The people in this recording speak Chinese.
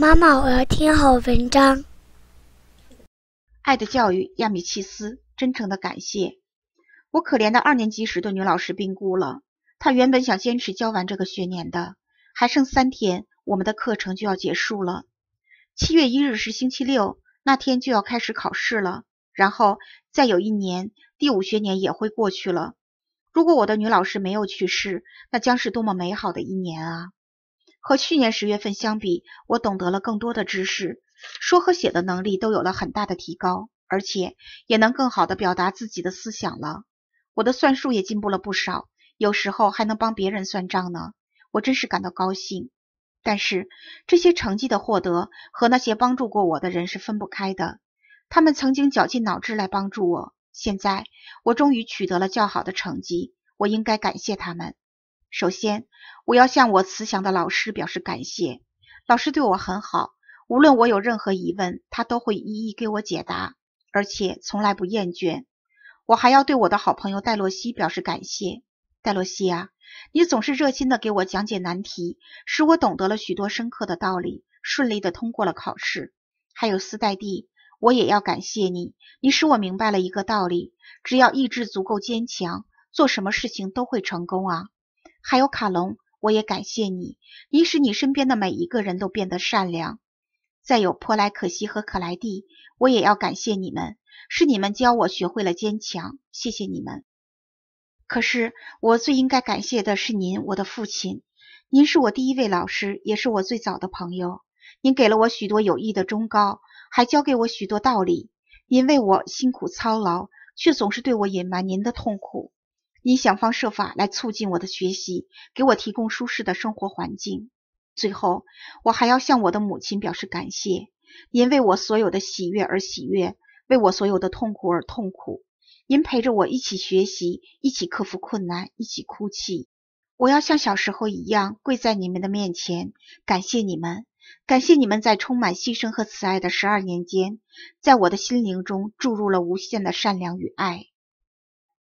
妈妈，我要听好文章。《爱的教育》亚米契斯。真诚的感谢。我可怜的二年级时的女老师病故了。她原本想坚持教完这个学年的，还剩三天，我们的课程就要结束了。七月一日是星期六，那天就要开始考试了。然后再有一年，第五学年也会过去了。如果我的女老师没有去世，那将是多么美好的一年啊！和去年十月份相比，我懂得了更多的知识，说和写的能力都有了很大的提高，而且也能更好的表达自己的思想了。我的算术也进步了不少，有时候还能帮别人算账呢，我真是感到高兴。但是这些成绩的获得和那些帮助过我的人是分不开的，他们曾经绞尽脑汁来帮助我，现在我终于取得了较好的成绩，我应该感谢他们。首先，我要向我慈祥的老师表示感谢。老师对我很好，无论我有任何疑问，他都会一一给我解答，而且从来不厌倦。我还要对我的好朋友戴洛西表示感谢。戴洛西啊，你总是热心的给我讲解难题，使我懂得了许多深刻的道理，顺利的通过了考试。还有斯戴蒂，我也要感谢你。你使我明白了一个道理：只要意志足够坚强，做什么事情都会成功啊！还有卡隆，我也感谢你，你使你身边的每一个人都变得善良。再有珀莱可西和可莱蒂，我也要感谢你们，是你们教我学会了坚强。谢谢你们。可是我最应该感谢的是您，我的父亲，您是我第一位老师，也是我最早的朋友。您给了我许多有益的忠告，还教给我许多道理。您为我辛苦操劳，却总是对我隐瞒您的痛苦。您想方设法来促进我的学习，给我提供舒适的生活环境。最后，我还要向我的母亲表示感谢，您为我所有的喜悦而喜悦，为我所有的痛苦而痛苦。您陪着我一起学习，一起克服困难，一起哭泣。我要像小时候一样跪在你们的面前，感谢你们，感谢你们在充满牺牲和慈爱的十二年间，在我的心灵中注入了无限的善良与爱。